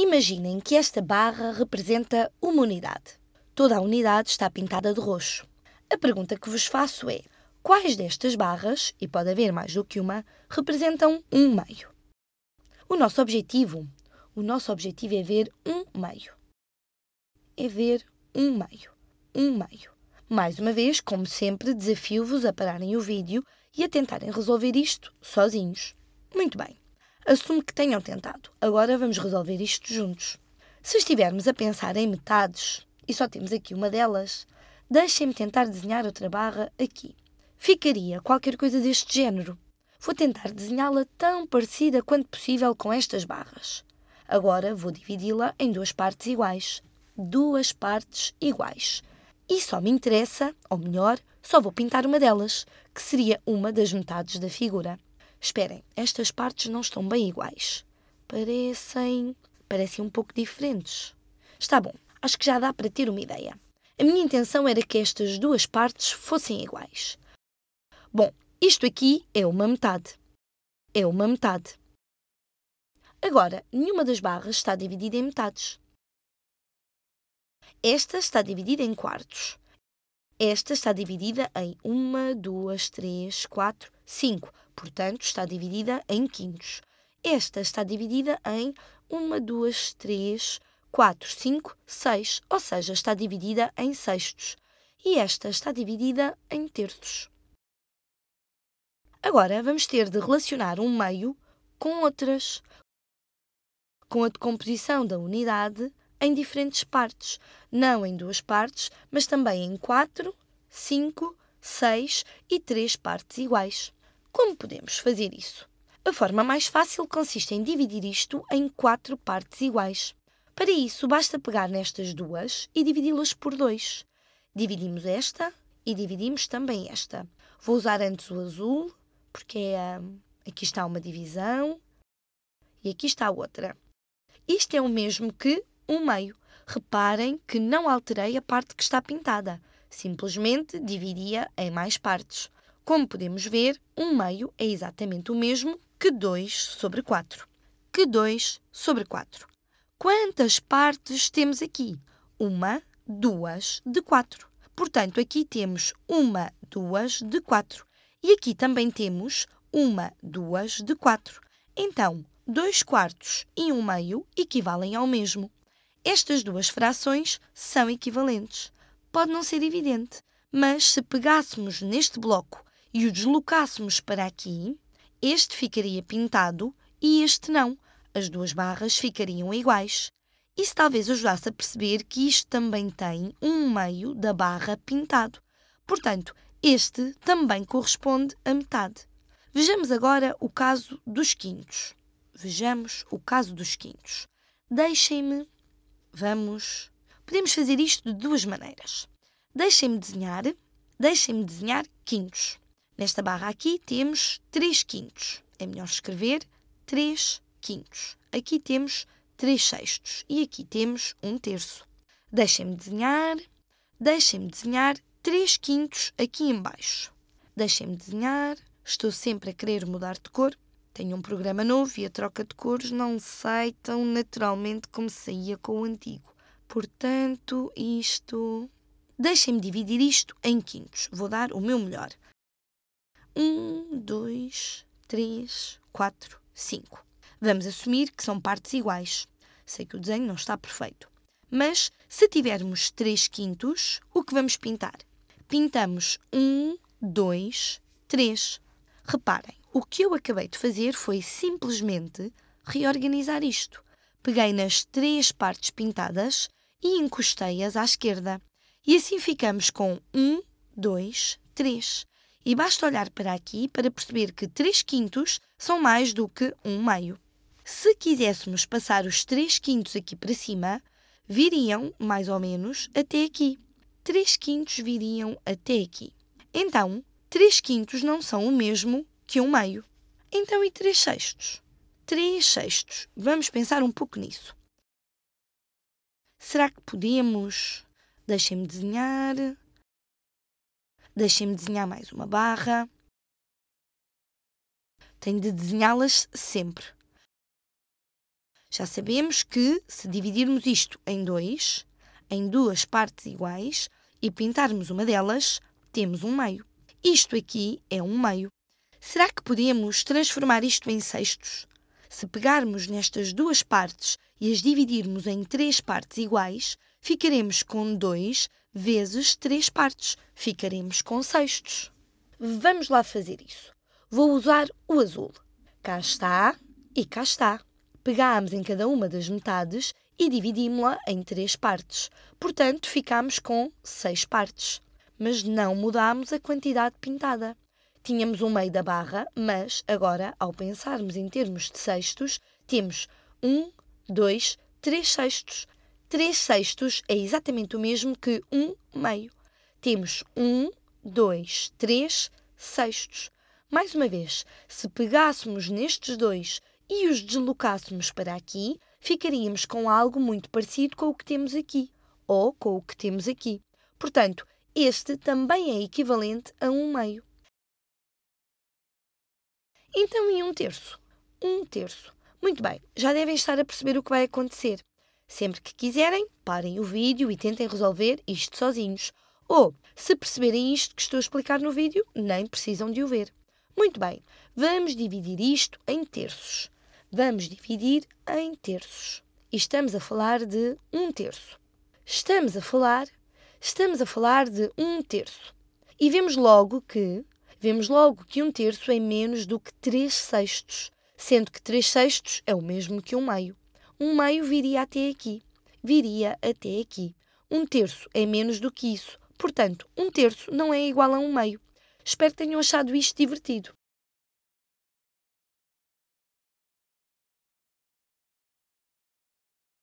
Imaginem que esta barra representa uma unidade. Toda a unidade está pintada de roxo. A pergunta que vos faço é: quais destas barras, e pode haver mais do que uma, representam um meio? O nosso objetivo, o nosso objetivo é ver um meio. É ver um meio, um meio. Mais uma vez, como sempre, desafio-vos a pararem o vídeo e a tentarem resolver isto sozinhos. Muito bem. Assumo que tenham tentado. Agora vamos resolver isto juntos. Se estivermos a pensar em metades, e só temos aqui uma delas, deixem-me tentar desenhar outra barra aqui. Ficaria qualquer coisa deste género. Vou tentar desenhá-la tão parecida quanto possível com estas barras. Agora vou dividi-la em duas partes iguais. Duas partes iguais. E só me interessa, ou melhor, só vou pintar uma delas, que seria uma das metades da figura. Esperem, estas partes não estão bem iguais. Parecem. parecem um pouco diferentes. Está bom, acho que já dá para ter uma ideia. A minha intenção era que estas duas partes fossem iguais. Bom, isto aqui é uma metade. É uma metade. Agora, nenhuma das barras está dividida em metades. Esta está dividida em quartos. Esta está dividida em uma, duas, três, quatro, cinco portanto, está dividida em quintos. Esta está dividida em 1, 2, 3, 4, 5, 6, ou seja, está dividida em sextos. E esta está dividida em terços. Agora vamos ter de relacionar um meio com outras, com a decomposição da unidade em diferentes partes, não em duas partes, mas também em quatro, cinco, seis e três partes iguais. Como podemos fazer isso? A forma mais fácil consiste em dividir isto em quatro partes iguais. Para isso, basta pegar nestas duas e dividi-las por dois. Dividimos esta e dividimos também esta. Vou usar antes o azul, porque é, aqui está uma divisão e aqui está outra. Isto é o mesmo que um meio. Reparem que não alterei a parte que está pintada. Simplesmente dividia em mais partes. Como podemos ver, 1 meio é exatamente o mesmo que 2 sobre 4. Que 2 sobre 4. Quantas partes temos aqui? Uma, duas de 4. Portanto, aqui temos uma, duas de 4. E aqui também temos uma, duas de 4. Então, 2 quartos e 1 um meio equivalem ao mesmo. Estas duas frações são equivalentes. Pode não ser evidente, mas se pegássemos neste bloco e o deslocássemos para aqui, este ficaria pintado e este não. As duas barras ficariam iguais. Isso talvez ajudasse a perceber que isto também tem um meio da barra pintado. Portanto, este também corresponde a metade. Vejamos agora o caso dos quintos. Vejamos o caso dos quintos. Deixem-me. Vamos. Podemos fazer isto de duas maneiras. Deixem-me desenhar. Deixem-me desenhar quintos. Nesta barra aqui temos 3 quintos. É melhor escrever 3 quintos. Aqui temos 3 sextos e aqui temos 1 um terço. Deixem-me desenhar. Deixem-me desenhar 3 quintos aqui embaixo. Deixem-me desenhar. Estou sempre a querer mudar de cor. Tenho um programa novo e a troca de cores não sai tão naturalmente como saía com o antigo. Portanto, isto... Deixem-me dividir isto em quintos. Vou dar o meu melhor. 1, 2, 3, 4, 5. Vamos assumir que são partes iguais. Sei que o desenho não está perfeito. Mas se tivermos 3 quintos, o que vamos pintar? Pintamos 1, 2, 3. Reparem, o que eu acabei de fazer foi simplesmente reorganizar isto. Peguei nas três partes pintadas e encostei-as à esquerda. E assim ficamos com 1, 2, 3. E basta olhar para aqui para perceber que 3 quintos são mais do que 1 meio. Se quiséssemos passar os 3 quintos aqui para cima, viriam, mais ou menos, até aqui. 3 quintos viriam até aqui. Então, 3 quintos não são o mesmo que 1 meio. Então, e 3 sextos? 3 sextos. Vamos pensar um pouco nisso. Será que podemos? Deixem-me desenhar. Deixem-me desenhar mais uma barra. Tenho de desenhá-las sempre. Já sabemos que, se dividirmos isto em dois, em duas partes iguais, e pintarmos uma delas, temos um meio. Isto aqui é um meio. Será que podemos transformar isto em sextos? Se pegarmos nestas duas partes e as dividirmos em três partes iguais, ficaremos com dois vezes três partes. Ficaremos com sextos. Vamos lá fazer isso. Vou usar o azul. Cá está e cá está. Pegámos em cada uma das metades e dividimos-la em três partes. Portanto, ficámos com seis partes. Mas não mudámos a quantidade pintada. Tínhamos um meio da barra, mas agora, ao pensarmos em termos de sextos, temos um, dois, três sextos 3 sextos é exatamente o mesmo que 1 meio. Temos 1, 2, 3 sextos. Mais uma vez, se pegássemos nestes dois e os deslocássemos para aqui, ficaríamos com algo muito parecido com o que temos aqui, ou com o que temos aqui. Portanto, este também é equivalente a 1 meio. Então, e um terço? Um terço. Muito bem, já devem estar a perceber o que vai acontecer. Sempre que quiserem, parem o vídeo e tentem resolver isto sozinhos. Ou, se perceberem isto que estou a explicar no vídeo, nem precisam de o ver. Muito bem, vamos dividir isto em terços. Vamos dividir em terços. E estamos a falar de um terço. Estamos a falar, estamos a falar de um terço. E vemos logo que, vemos logo que um terço é menos do que 3 sextos, sendo que 3 sextos é o mesmo que um meio. Um meio viria até aqui. Viria até aqui. Um terço é menos do que isso. Portanto, um terço não é igual a um meio. Espero que tenham achado isto divertido.